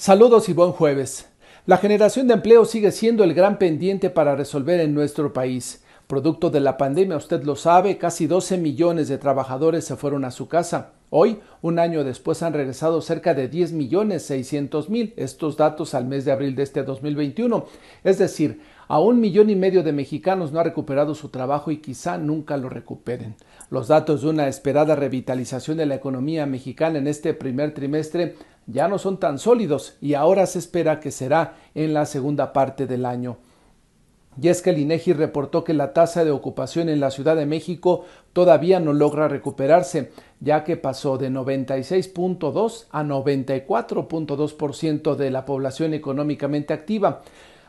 Saludos y buen jueves. La generación de empleo sigue siendo el gran pendiente para resolver en nuestro país. Producto de la pandemia, usted lo sabe, casi 12 millones de trabajadores se fueron a su casa. Hoy, un año después, han regresado cerca de 10 millones mil, estos datos al mes de abril de este 2021. Es decir, a un millón y medio de mexicanos no ha recuperado su trabajo y quizá nunca lo recuperen. Los datos de una esperada revitalización de la economía mexicana en este primer trimestre ya no son tan sólidos y ahora se espera que será en la segunda parte del año. Y es que INEGI e reportó que la tasa de ocupación en la Ciudad de México todavía no logra recuperarse, ya que pasó de 96.2 a 94.2% de la población económicamente activa.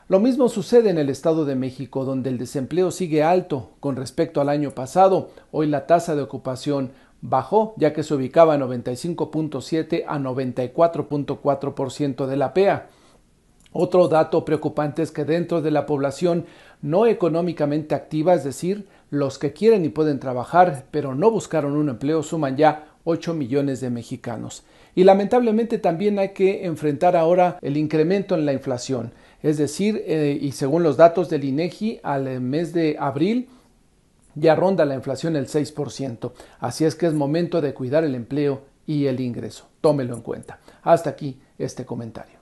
Lo mismo sucede en el Estado de México, donde el desempleo sigue alto con respecto al año pasado. Hoy la tasa de ocupación bajó ya que se ubicaba 95.7 a 94.4% de la PEA. Otro dato preocupante es que dentro de la población no económicamente activa, es decir, los que quieren y pueden trabajar pero no buscaron un empleo suman ya 8 millones de mexicanos. Y lamentablemente también hay que enfrentar ahora el incremento en la inflación, es decir, eh, y según los datos del INEGI al mes de abril ya ronda la inflación el 6%, así es que es momento de cuidar el empleo y el ingreso. Tómelo en cuenta. Hasta aquí este comentario.